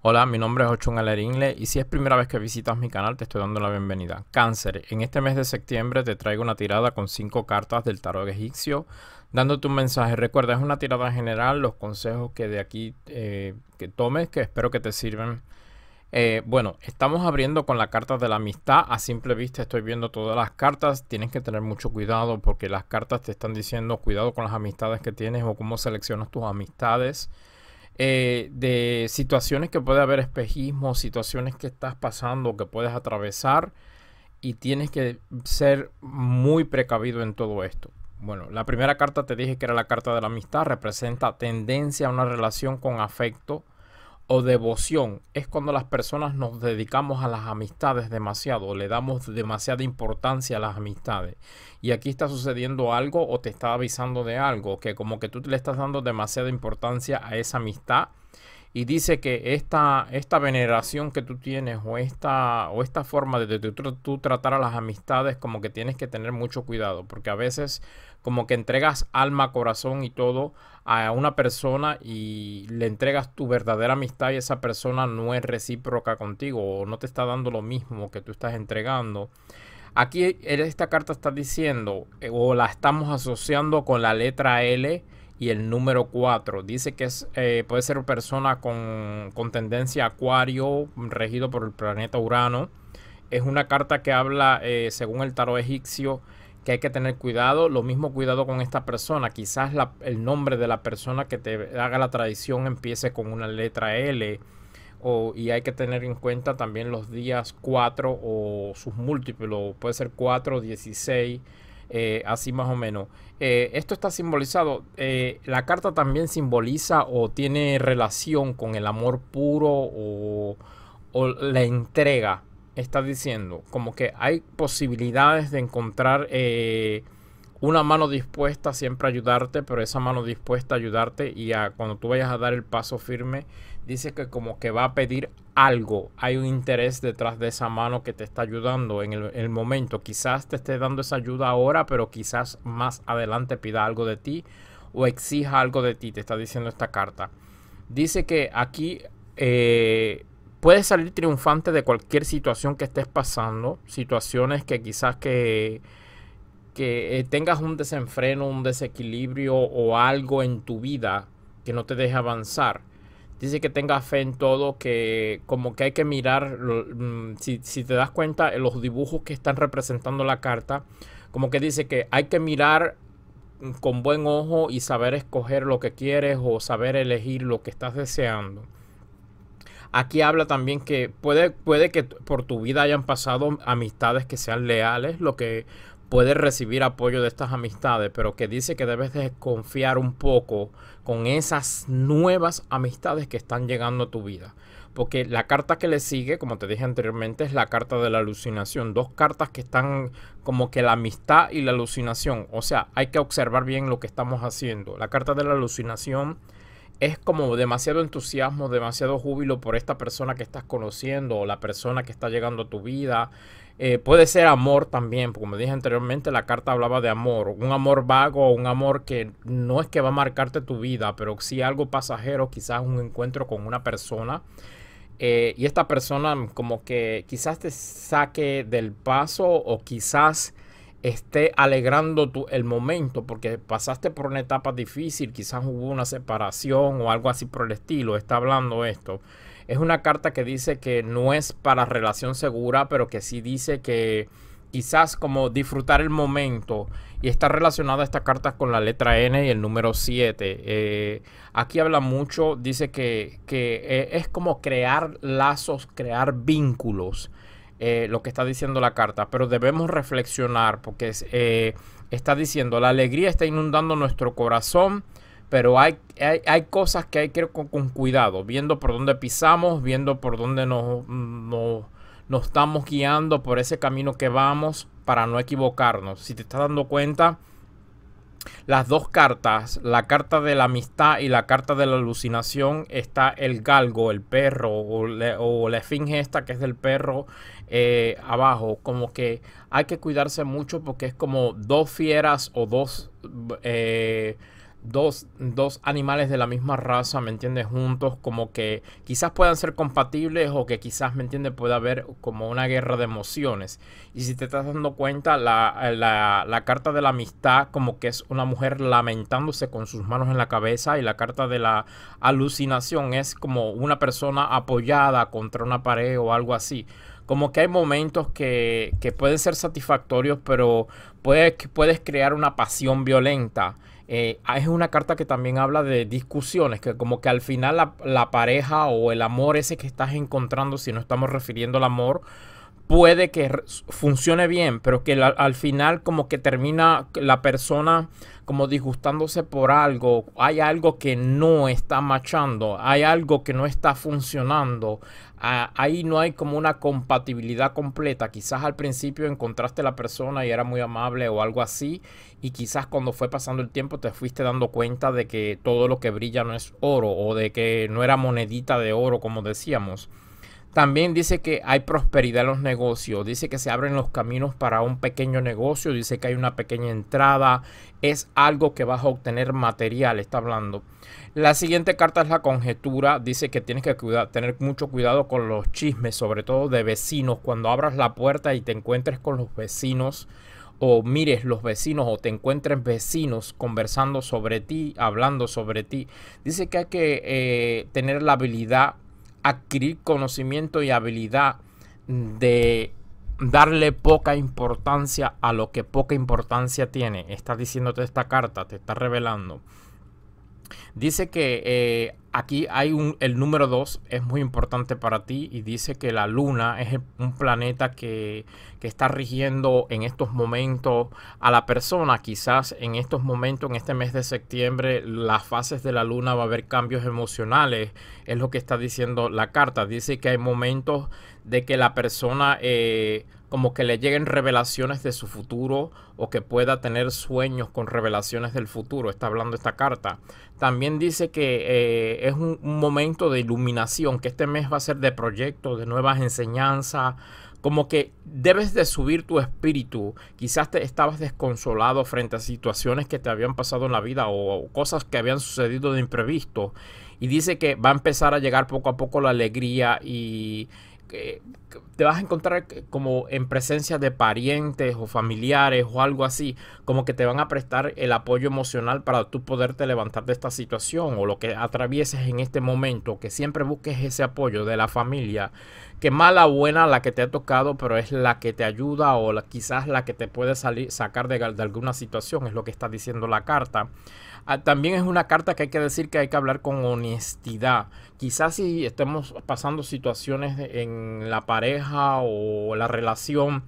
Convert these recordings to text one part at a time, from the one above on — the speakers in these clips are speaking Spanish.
Hola, mi nombre es Ochun Alerinle y si es primera vez que visitas mi canal te estoy dando la bienvenida. Cáncer, en este mes de septiembre te traigo una tirada con 5 cartas del tarot egipcio dándote un mensaje. Recuerda, es una tirada general, los consejos que de aquí eh, que tomes que espero que te sirvan. Eh, bueno, estamos abriendo con la carta de la amistad. A simple vista estoy viendo todas las cartas. Tienes que tener mucho cuidado porque las cartas te están diciendo cuidado con las amistades que tienes o cómo seleccionas tus amistades. Eh, de situaciones que puede haber espejismo, situaciones que estás pasando, que puedes atravesar y tienes que ser muy precavido en todo esto. Bueno, la primera carta te dije que era la carta de la amistad, representa tendencia a una relación con afecto, o devoción es cuando las personas nos dedicamos a las amistades demasiado, le damos demasiada importancia a las amistades. Y aquí está sucediendo algo o te está avisando de algo, que como que tú le estás dando demasiada importancia a esa amistad y dice que esta, esta veneración que tú tienes o esta, o esta forma de, tú tratar a las amistades como que tienes que tener mucho cuidado, porque a veces como que entregas alma, corazón y todo a una persona y le entregas tu verdadera amistad y esa persona no es recíproca contigo o no te está dando lo mismo que tú estás entregando. Aquí eh, esta carta está diciendo eh, o la estamos asociando con la letra L y el número 4. Dice que es, eh, puede ser persona con, con, tendencia acuario, regido por el planeta Urano. Es una carta que habla, eh, según el tarot egipcio, que hay que tener cuidado. Lo mismo cuidado con esta persona. Quizás el nombre de la persona que te haga la tradición empiece con una letra L. O, y hay que tener en cuenta también los días 4 o sus múltiplos. Puede ser 4, 16, eh, así más o menos. Eh, esto está simbolizado, eh, la carta también simboliza o tiene relación con el amor puro o, la entrega, está diciendo, como que hay posibilidades de encontrar una mano dispuesta siempre a ayudarte, pero esa mano dispuesta a ayudarte y a cuando tú vayas a dar el paso firme, dice que como que va a pedir algo, hay un interés detrás de esa mano que te está ayudando en el, momento. Quizás te esté dando esa ayuda ahora, pero quizás más adelante pida algo de ti o exija algo de ti, te está diciendo esta carta. Dice que aquí eh, puedes salir triunfante de cualquier situación que estés pasando, situaciones que quizás que que eh, tengas un desenfreno, un desequilibrio o algo en tu vida que no te deje avanzar dice que tenga fe en todo, que como que hay que mirar, mm, si, te das cuenta, los dibujos que están representando la carta, como que dice que hay que mirar mm, con buen ojo y saber escoger lo que quieres o saber elegir lo que estás deseando. Aquí habla también que puede, puede que por tu vida hayan pasado amistades que sean leales, lo que, puedes recibir apoyo de estas amistades, pero que dice que debes desconfiar un poco con esas nuevas amistades que están llegando a tu vida. Porque la carta que le sigue, como te dije anteriormente, es la carta de la alucinación. Dos cartas que están como que la amistad y la alucinación. O sea, hay que observar bien lo que estamos haciendo. La carta de la alucinación es como demasiado entusiasmo, demasiado júbilo por esta persona que estás conociendo o la persona que está llegando a tu vida. Eh, puede ser amor también, como dije anteriormente, la carta hablaba de amor, un amor vago, un amor que no es que va a marcarte tu vida, pero sí algo pasajero, quizás un encuentro con una persona. Eh, y esta persona como que quizás te saque del paso o quizás esté alegrando tu, el momento porque pasaste por una etapa difícil, quizás hubo una separación o algo así por el estilo, está hablando esto. Es una carta que dice que no es para relación segura, pero que sí dice que quizás como disfrutar el momento. Y está relacionada esta carta con la letra N y el número 7. Eh, aquí habla mucho, dice que, eh, es como crear lazos, crear vínculos. Eh, lo que está diciendo la carta, pero debemos reflexionar porque está diciendo la alegría está inundando nuestro corazón, pero hay, hay, cosas que hay que ir con, cuidado, viendo por dónde pisamos, viendo por dónde nos, nos, estamos guiando, por ese camino que vamos, para no equivocarnos. Si te estás dando cuenta, las dos cartas, la carta de la amistad y la carta de la alucinación, está el galgo, el perro, o, la esfinge esta que es del perro eh, abajo. Como que hay que cuidarse mucho porque es como dos fieras o dos... Eh, dos, animales de la misma raza, ¿me entiendes? Juntos, como que quizás puedan ser compatibles o que quizás, ¿me entiendes? Puede haber como una guerra de emociones. Y si te estás dando cuenta, la, carta de la amistad como que es una mujer lamentándose con sus manos en la cabeza y la carta de la alucinación es como una persona apoyada contra una pared o algo así como que hay momentos que, que pueden ser satisfactorios, pero puedes, puedes crear una pasión violenta eh, ah, es una carta que también habla de discusiones, que como que al final la, la, pareja o el amor ese que estás encontrando, si no estamos refiriendo al amor puede que funcione bien, pero que al, final como que termina la persona como disgustándose por algo, hay algo que no está machando, hay algo que no está funcionando, ahí no hay como una compatibilidad completa, quizás al principio encontraste a la persona y era muy amable o algo así, y quizás cuando fue pasando el tiempo te fuiste dando cuenta de que todo lo que brilla no es oro o de que no era monedita de oro como decíamos. También dice que hay prosperidad en los negocios, dice que se abren los caminos para un pequeño negocio, dice que hay una pequeña entrada, es algo que vas a obtener material, está hablando. La siguiente carta es la conjetura, dice que tienes que cuidar, tener mucho cuidado con los chismes, sobre todo de vecinos, cuando abras la puerta y te encuentres con los vecinos o mires los vecinos o te encuentres vecinos conversando sobre ti, hablando sobre ti. Dice que hay que eh, tener la habilidad adquirir conocimiento y habilidad de darle poca importancia a lo que poca importancia tiene. Está diciéndote esta carta, te está revelando. Dice que eh, aquí hay un, el número 2 es muy importante para ti y dice que la luna es un planeta que, está rigiendo en estos momentos a la persona. Quizás en estos momentos, en este mes de septiembre, las fases de la luna va a haber cambios emocionales. Es lo que está diciendo la carta. Dice que hay momentos de que la persona... Eh, como que le lleguen revelaciones de su futuro o que pueda tener sueños con revelaciones del futuro, está hablando esta carta. También dice que eh, es un, momento de iluminación, que este mes va a ser de proyectos, de nuevas enseñanzas, como que debes de subir tu espíritu. Quizás te estabas desconsolado frente a situaciones que te habían pasado en la vida o, cosas que habían sucedido de imprevisto. Y dice que va a empezar a llegar poco a poco la alegría y... Eh, te vas a encontrar como en presencia de parientes o familiares o algo así, como que te van a prestar el apoyo emocional para tú poderte levantar de esta situación o lo que atravieses en este momento, que siempre busques ese apoyo de la familia, que mala o buena la que te ha tocado, pero es la que te ayuda o quizás la que te puede salir, sacar de, alguna situación, es lo que está diciendo la carta. Ah, también es una carta que hay que decir que hay que hablar con honestidad. Quizás si estemos pasando situaciones en la pared, o la relación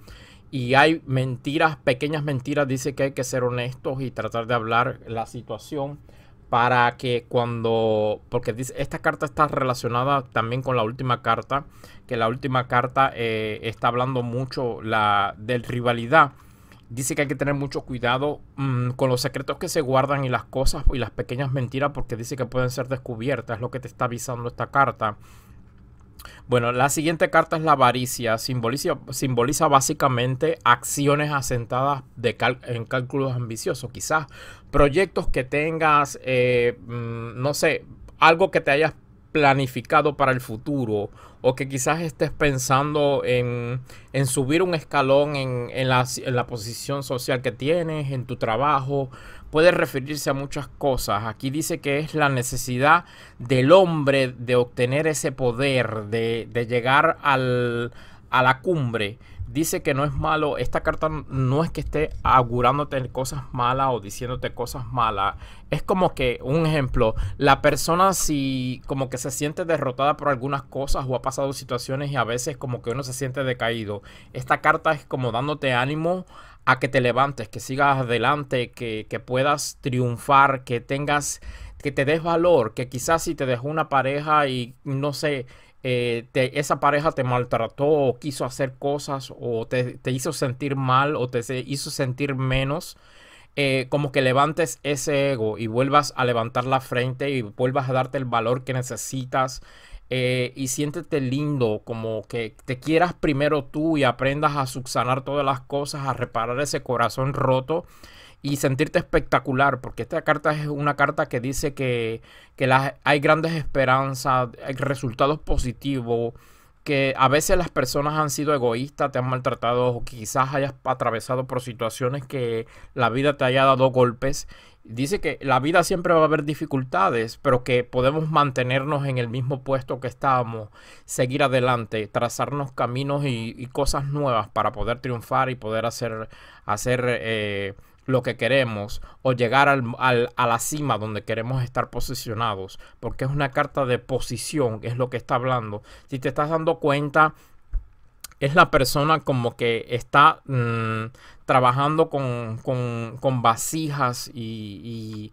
y hay mentiras, pequeñas mentiras, dice que hay que ser honestos y tratar de hablar la situación para que cuando, porque dice, esta carta está relacionada también con la última carta, que la última carta eh, está hablando mucho la, del rivalidad. Dice que hay que tener mucho cuidado mm, con los secretos que se guardan y las cosas y las pequeñas mentiras porque dice que pueden ser descubiertas, es lo que te está avisando esta carta. Bueno, la siguiente carta es la avaricia. Simboliza, simboliza básicamente acciones asentadas en cálculos ambiciosos. Quizás proyectos que tengas, eh, mm, no sé, algo que te hayas planificado para el futuro o que quizás estés pensando en, en subir un escalón en, en, la, posición social que tienes, en tu trabajo puede referirse a muchas cosas. Aquí dice que es la necesidad del hombre de obtener ese poder, de, de llegar al, a la cumbre. Dice que no es malo. Esta carta no es que esté augurándote cosas malas o diciéndote cosas malas. Es como que, un ejemplo, la persona si como que se siente derrotada por algunas cosas o ha pasado situaciones y a veces como que uno se siente decaído. Esta carta es como dándote ánimo a que te levantes, que sigas adelante, que, que puedas triunfar, que tengas, que te des valor, que quizás si te dejó una pareja y no sé, eh, esa pareja te maltrató o quiso hacer cosas o te, te hizo sentir mal o te hizo sentir menos, eh, como que levantes ese ego y vuelvas a levantar la frente y vuelvas a darte el valor que necesitas. Eh, y siéntete lindo, como que te quieras primero tú y aprendas a subsanar todas las cosas, a reparar ese corazón roto y sentirte espectacular, porque esta carta es una carta que dice que, hay grandes esperanzas, hay resultados positivos, que a veces las personas han sido egoístas, te han maltratado o quizás hayas atravesado por situaciones que la vida te haya dado golpes. Dice que la vida siempre va a haber dificultades, pero que podemos mantenernos en el mismo puesto que estábamos, seguir adelante, trazarnos caminos y, cosas nuevas para poder triunfar y poder hacer, hacer eh, lo que queremos o llegar al, a la cima donde queremos estar posicionados, porque es una carta de posición, es lo que está hablando. Si te estás dando cuenta, es la persona como que está mm, trabajando con, con, con vasijas y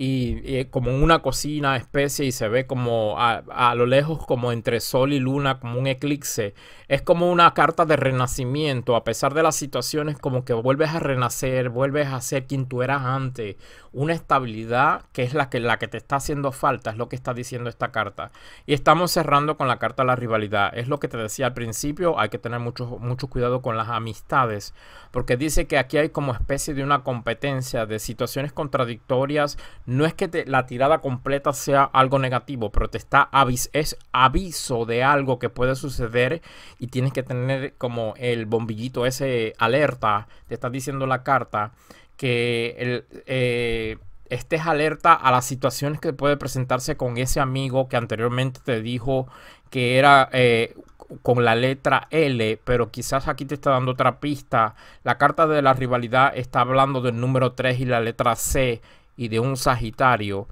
y, como una cocina especie y se ve como a, lo lejos como entre sol y luna como un eclipse es como una carta de renacimiento a pesar de las situaciones como que vuelves a renacer vuelves a ser quien tú eras antes una estabilidad que es la que la que te está haciendo falta es lo que está diciendo esta carta y estamos cerrando con la carta de la rivalidad es lo que te decía al principio hay que tener mucho mucho cuidado con las amistades porque dice que aquí hay como especie de una competencia de situaciones contradictorias no es que la tirada completa sea algo negativo, pero te está avis, es aviso de algo que puede suceder y tienes que tener como el bombillito ese alerta, te está diciendo la carta que eh, estés alerta a las situaciones que puede presentarse con ese amigo que anteriormente te dijo que era eh, con la letra L, pero quizás aquí te está dando otra pista. La carta de la rivalidad está hablando del número 3 y la letra C y de un Sagitario,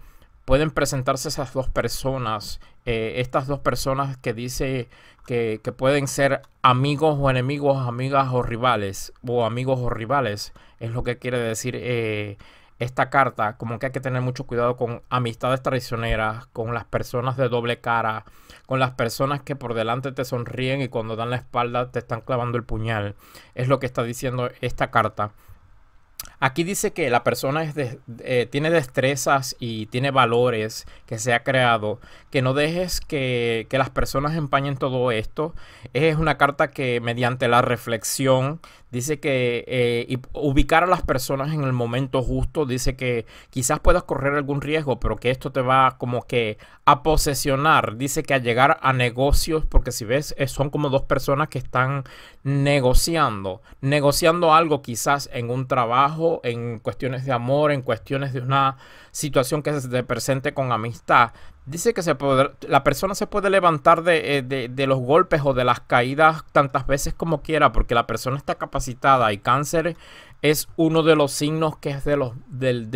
pueden presentarse esas dos personas, eh, estas dos personas que dice que, pueden ser amigos o enemigos, amigas o rivales, o amigos o rivales, es lo que quiere decir eh, esta carta, como que hay que tener mucho cuidado con amistades traicioneras, con las personas de doble cara, con las personas que por delante te sonríen y cuando dan la espalda te están clavando el puñal, es lo que está diciendo esta carta. Aquí dice que la persona eh, tiene destrezas y tiene valores que se ha creado. Que no dejes que, las personas empañen todo esto. Es una carta que mediante la reflexión Dice que eh, ubicar a las personas en el momento justo. Dice que quizás puedas correr algún riesgo, pero que esto te va como que a posesionar. Dice que a llegar a negocios, porque si ves, eh, son como dos personas que están negociando. Negociando algo quizás en un trabajo, en cuestiones de amor, en cuestiones de una situación que se te presente con amistad. Dice que se la persona se puede levantar eh, de, los golpes o de las caídas tantas veces como quiera porque la persona está capacitada y cáncer es uno de los signos que es de los, del,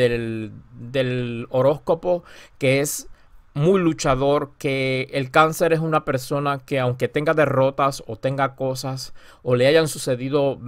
del horóscopo que es muy luchador, que el cáncer es una persona que aunque tenga derrotas o tenga cosas o le hayan sucedido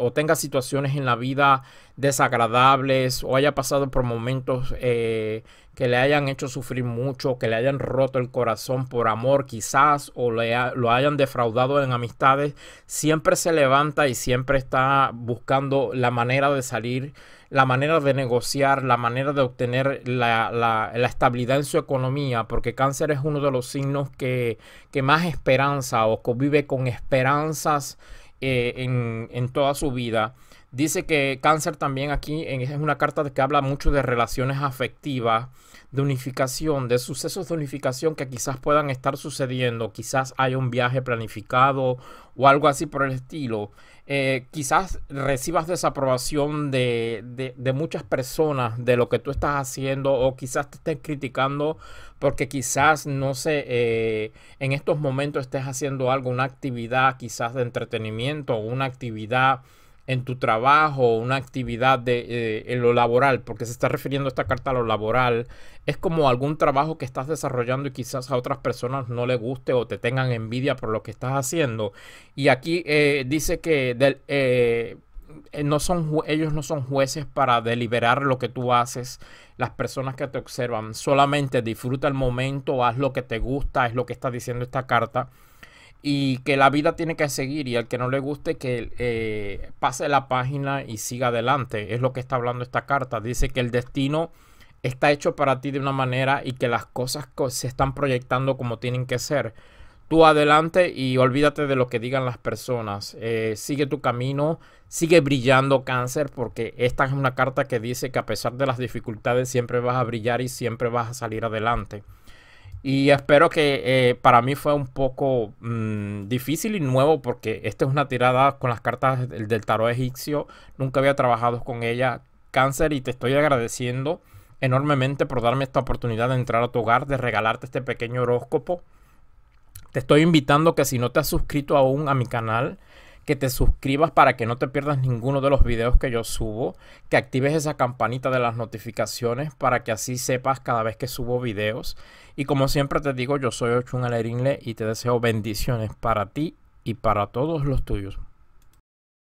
o tenga situaciones en la vida desagradables o haya pasado por momentos eh, que le hayan hecho sufrir mucho, que le hayan roto el corazón por amor quizás o le lo hayan defraudado en amistades, siempre se levanta y siempre está buscando la manera de salir la manera de negociar, la manera de obtener la, estabilidad en su economía, porque cáncer es uno de los signos que, más esperanza o convive con esperanzas eh, en, en toda su vida. Dice que cáncer también aquí es una carta que habla mucho de relaciones afectivas, de unificación, de sucesos de unificación que quizás puedan estar sucediendo. Quizás haya un viaje planificado o algo así por el estilo. Eh, quizás recibas desaprobación de, muchas personas de lo que tú estás haciendo o quizás te estén criticando porque quizás, no sé, eh, en estos momentos estés haciendo algo, una actividad quizás de entretenimiento, o una actividad en tu trabajo, una actividad de, eh, en lo laboral, porque se está refiriendo esta carta a lo laboral, es como algún trabajo que estás desarrollando y quizás a otras personas no le guste o te tengan envidia por lo que estás haciendo. Y aquí eh, dice que eh, no son, ellos no son jueces para deliberar lo que tú haces, las personas que te observan, solamente disfruta el momento, haz lo que te gusta, es lo que está diciendo esta carta y que la vida tiene que seguir y al que no le guste que eh, pase la página y siga adelante. Es lo que está hablando esta carta. Dice que el destino está hecho para ti de una manera y que las cosas se están proyectando como tienen que ser. Tú adelante y olvídate de lo que digan las personas. Eh, sigue tu camino, sigue brillando cáncer porque esta es una carta que dice que a pesar de las dificultades siempre vas a brillar y siempre vas a salir adelante. Y espero que eh, para mí fue un poco mm, difícil y nuevo porque esta es una tirada con las cartas del, del tarot egipcio. Nunca había trabajado con ella, cáncer, y te estoy agradeciendo enormemente por darme esta oportunidad de entrar a tu hogar, de regalarte este pequeño horóscopo. Te estoy invitando que si no te has suscrito aún a mi canal, que te suscribas para que no te pierdas ninguno de los videos que yo subo, que actives esa campanita de las notificaciones para que así sepas cada vez que subo videos. Y como siempre te digo, yo soy Ochun Alerinle y te deseo bendiciones para ti y para todos los tuyos.